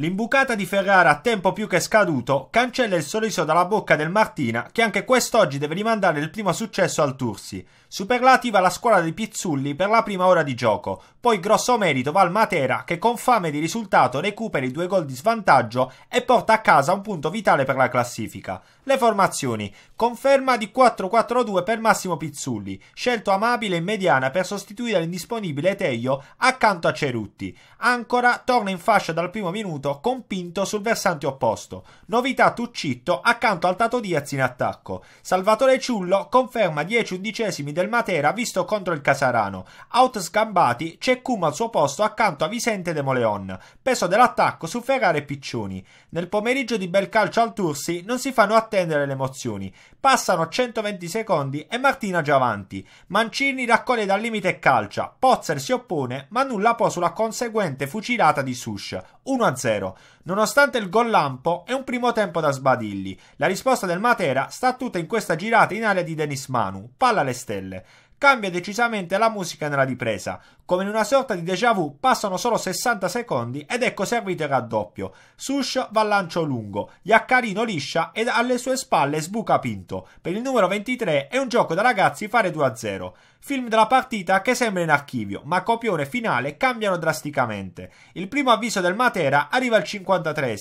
L'imbucata di Ferrara a tempo più che scaduto cancella il sorriso dalla bocca del Martina che anche quest'oggi deve rimandare il primo successo al Tursi. Superlativa la squadra dei Pizzulli per la prima ora di gioco, poi grosso merito va al Matera che con fame di risultato recupera i due gol di svantaggio e porta a casa un punto vitale per la classifica. Le formazioni. Conferma di 4-4-2 per Massimo Pizzulli, scelto amabile e mediana per sostituire l'indisponibile Teio accanto a Cerutti. Ancora torna in fascia dal primo minuto Benevento con Pinto sul versante opposto. Novità Tuccitto accanto al Tato Diaz in attacco. Salvatore Ciullo conferma 10 undicesimi del Matera visto contro il Casarano. Out sgambati c'è Kuma al suo posto accanto a Vicente De Moleon. Peso dell'attacco su Ferrari e Piccioni. Nel pomeriggio di bel calcio al Tursi non si fanno attendere le emozioni. Passano 120 secondi e Martina già avanti. Mancini raccoglie dal limite e calcia. Pozzer si oppone ma nulla può sulla conseguente fucilata di Sush. 1-0. Nonostante il gol lampo, è un primo tempo da sbadigli. La risposta del Matera sta tutta in questa girata in area di Denis Manu, palla alle stelle cambia decisamente la musica nella ripresa. Come in una sorta di déjà vu, passano solo 60 secondi ed ecco servito il raddoppio. Sush va al lancio lungo, Iaccarino liscia ed alle sue spalle sbuca Pinto. Per il numero 23 è un gioco da ragazzi fare 2-0. Film della partita che sembra in archivio, ma copione e finale cambiano drasticamente. Il primo avviso del Matera arriva al 53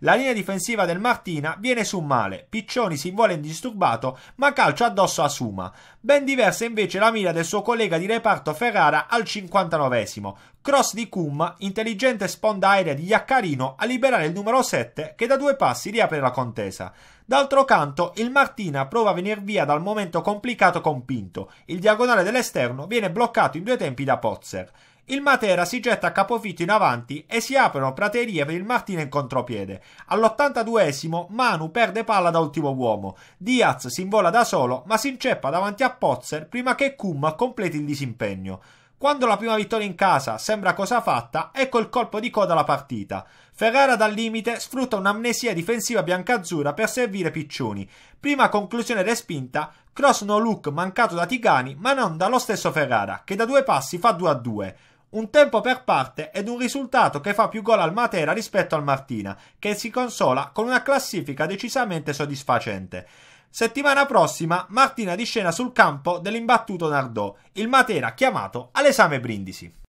La linea difensiva del Martina viene su male, Piccioni si vuole indisturbato, ma calcio addosso a Suma. Ben diversa invece colpisce la mira del suo collega di reparto Ferrara al 59esimo. Cross di Kum, intelligente sponda aerea di Iaccarino a liberare il numero 7 che da due passi riapre la contesa. D'altro canto, il Martina prova a venir via dal momento complicato con Pinto. Il diagonale dell'esterno viene bloccato in due tempi da Pozzer. Il Matera si getta a capofitto in avanti e si aprono praterie per il Martina in contropiede. All'82esimo Manu perde palla da ultimo uomo. Diaz si invola da solo ma si inceppa davanti a Pozzer prima che Kumma completi il disimpegno. Quando la prima vittoria in casa sembra cosa fatta, ecco il colpo di coda alla partita. Ferrara dal limite sfrutta un'amnesia difensiva biancazzurra per servire Piccioni. Prima conclusione respinta, cross no look mancato da Tigani ma non dallo stesso Ferrara che da due passi fa 2 a 2 un tempo per parte ed un risultato che fa più gol al Matera rispetto al Martina, che si consola con una classifica decisamente soddisfacente. Settimana prossima Martina di scena sul campo dell'imbattuto Nardò, il Matera chiamato all'esame Brindisi.